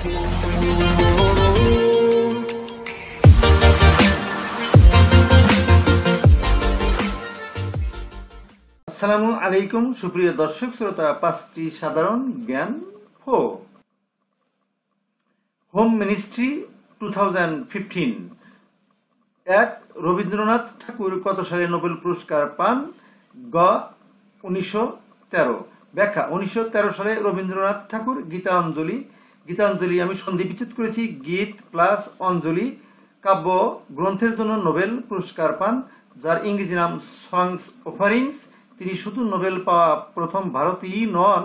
আসসালামু আলাইকুম সুপ্রিয় দর্শক শ্রোতা পাঁচটি সাধারণ জ্ঞান হো হোম মিনিস্ট্রি টু এক রবীন্দ্রনাথ ঠাকুর কত সালে নোবেল পুরস্কার পান গ উনিশশো ব্যাখ্যা উনিশশো সালে রবীন্দ্রনাথ ঠাকুর গীতাঞ্জলি গীতাঞ্জলি আমি সন্ধি বিচ্ছেদ করেছি গীত প্লাস অঞ্জলি কাব্য গ্রন্থের জন্য নোবেল পুরস্কার পান যার ইংরেজি নাম সংস অফারিংস তিনি শুধু নোবেল পাওয়া প্রথম ভারতীয় নন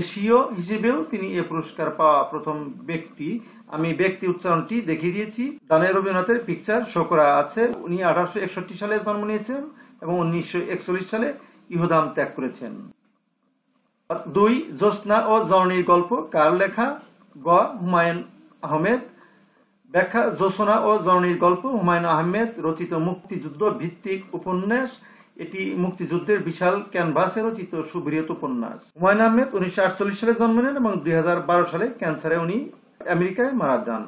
এশীয় হিসেবেও তিনি এ পুরস্কার পাওয়া প্রথম ব্যক্তি আমি ব্যক্তি উচ্চারণটি দেখিয়ে দিয়েছি ডানে রবীন্দ্রনাথের পিকচার শোকরা আছে উনি আঠারোশো একষট্টি সালে জন্ম নিয়েছেন এবং উনিশশো একচল্লিশ সালে ইহদাম ত্যাগ করেছেন দুই জ্যোৎস্না ও জননীর গল্প কার লেখা গ হুমায়ুন আহমেদ ব্যাখ্যা জোসনা ও জননীর গল্প হুমায়ুন আহমেদ রচিত মুক্তিযুদ্ধ ভিত্তিক উপন্যাস এটি মুক্তিযুদ্ধের বিশাল ক্যানভাসে রচিত সুবৃহত উপন্যাস হুমায়ুন আহমেদ উনিশশো সালে জন্ম নেন এবং দুই সালে ক্যান্সারে উনি আমেরিকায় মারা যান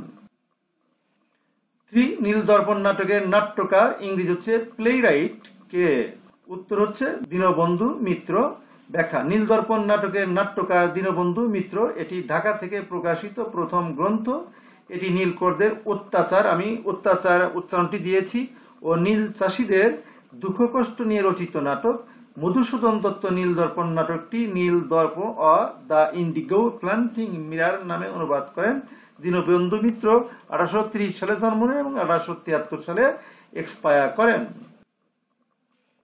থ্রি নীল দর্পণ নাটকের নাট্যকার ইংরেজি হচ্ছে প্লে রাইট কে উত্তর হচ্ছে দীনবন্ধু মিত্র ব্যাখ্যা নীলদর্পণ নাটকের নাট্যকার দীনবন্ধু মিত্র এটি ঢাকা থেকে প্রকাশিত প্রথম গ্রন্থ এটি নীলকরদের অত্যাচার আমি অত্যাচার উচ্চারণটি দিয়েছি ও নীল চাষিদের দুঃখ কষ্ট নিয়ে রচিত নাটক মধুসূদন দত্ত নীল দর্পণ নাটকটি Nil Darpan or the indigo planting mirror নামে অনুবাদ করেন দীনবন্ধু মিত্র আঠারোশো সালে জন্ম নেন এবং আঠারোশো তিয়াত্তর সালে এক্সপায়ার করেন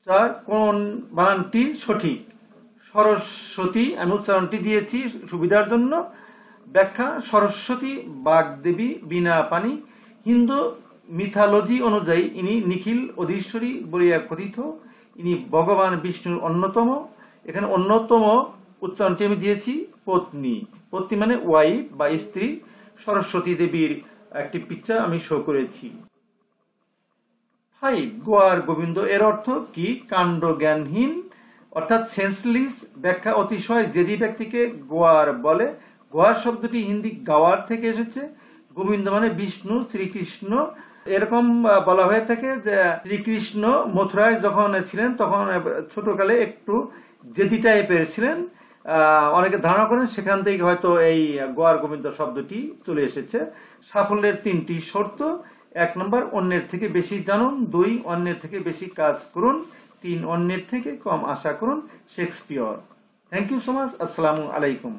চার কোন বানানটি সঠিক সরস্বতী আমি উচ্চারণটি দিয়েছি সুবিধার জন্য ব্যাখ্যা সরস্বতী বাগদেবী বিনা পানি হিন্দু মিথালজি অনুযায়ী ইনি নিখিল অধীশ্বরী বলিয়া কথিত ইনি ভগবান বিষ্ণুর অন্যতম এখানে অন্যতম উচ্চারণটি আমি দিয়েছি পত্নী পত্নী মানে ওয়াইফ বা স্ত্রী সরস্বতী দেবীর একটি পিকচার আমি শো করেছি ফাইভ গোয়ার গোবিন্দ এর অর্থ কি কাণ্ড জ্ঞানহীন অর্থাৎ সেন্সলিস ব্যাখ্যা অতিশয় জেদি ব্যক্তিকে গোয়ার বলে গোয়ার শব্দটি হিন্দি গাওয়ার থেকে এসেছে গোবিন্দ মানে বিষ্ণু শ্রীকৃষ্ণ এরকম বলা হয়ে থাকে যে শ্রীকৃষ্ণ মথুরায় যখন ছিলেন তখন ছোটকালে একটু জেদি টাইপের ছিলেন অনেকে ধারণা করেন সেখান থেকে হয়তো এই গোয়ার গোবিন্দ শব্দটি চলে এসেছে সাফল্যের তিনটি শর্ত এক নম্বর অন্যের থেকে বেশি জানুন দুই অন্যের থেকে বেশি কাজ করুন তিন অন্যের থেকে কম আশা করুন Shakespeare thank you so much আসসালামু আলাইকুম